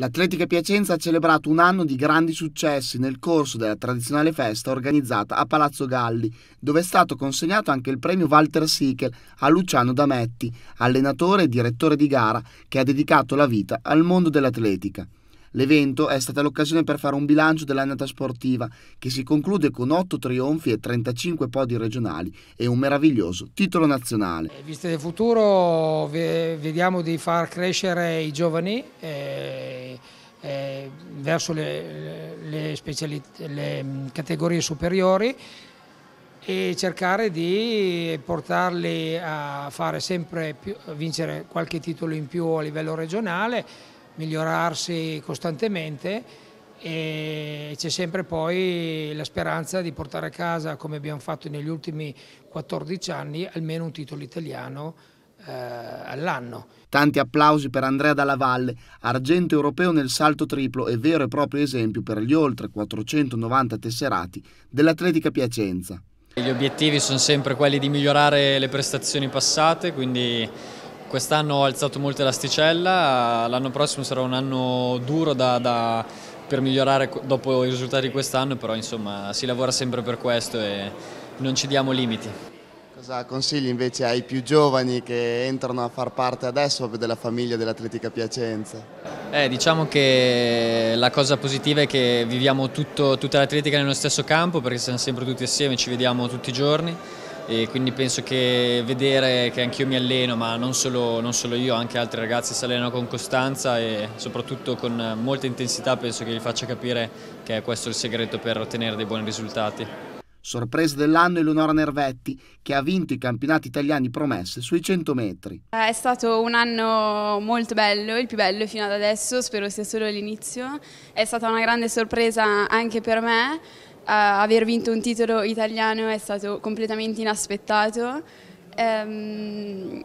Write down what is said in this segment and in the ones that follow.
L'Atletica Piacenza ha celebrato un anno di grandi successi nel corso della tradizionale festa organizzata a Palazzo Galli, dove è stato consegnato anche il premio Walter Sichel a Luciano Dametti, allenatore e direttore di gara che ha dedicato la vita al mondo dell'atletica. L'evento è stata l'occasione per fare un bilancio dell'annata sportiva, che si conclude con 8 trionfi e 35 podi regionali e un meraviglioso titolo nazionale. Viste del futuro, vediamo di far crescere i giovani. E eh, eh, verso le, le, le mm, categorie superiori e cercare di portarli a fare sempre più, a vincere qualche titolo in più a livello regionale, migliorarsi costantemente e c'è sempre poi la speranza di portare a casa, come abbiamo fatto negli ultimi 14 anni, almeno un titolo italiano eh, all'anno. Tanti applausi per Andrea Dalla Valle, argento europeo nel salto triplo e vero e proprio esempio per gli oltre 490 tesserati dell'Atletica Piacenza. Gli obiettivi sono sempre quelli di migliorare le prestazioni passate, quindi quest'anno ho alzato molto l'asticella, l'anno prossimo sarà un anno duro da, da, per migliorare dopo i risultati di quest'anno, però insomma si lavora sempre per questo e non ci diamo limiti. Cosa consigli invece ai più giovani che entrano a far parte adesso della famiglia dell'Atletica Piacenza? Eh, diciamo che la cosa positiva è che viviamo tutto, tutta l'atletica nello stesso campo perché siamo sempre tutti assieme, ci vediamo tutti i giorni e quindi penso che vedere che anch'io mi alleno, ma non solo, non solo io, anche altri ragazzi si allenano con costanza e soprattutto con molta intensità penso che gli faccia capire che è questo il segreto per ottenere dei buoni risultati. Sorpresa dell'anno Eleonora Nervetti, che ha vinto i campionati italiani promesse sui 100 metri. Eh, è stato un anno molto bello, il più bello fino ad adesso, spero sia solo l'inizio. È stata una grande sorpresa anche per me. Uh, aver vinto un titolo italiano è stato completamente inaspettato. Um,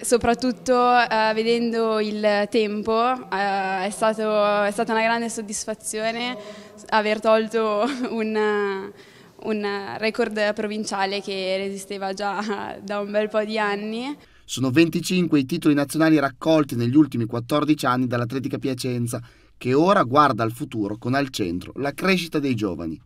soprattutto uh, vedendo il tempo uh, è, stato, è, stata una grande soddisfazione aver tolto un un record provinciale che resisteva già da un bel po' di anni. Sono 25 i titoli nazionali raccolti negli ultimi 14 anni dall'Atletica Piacenza, che ora guarda al futuro con al centro la crescita dei giovani.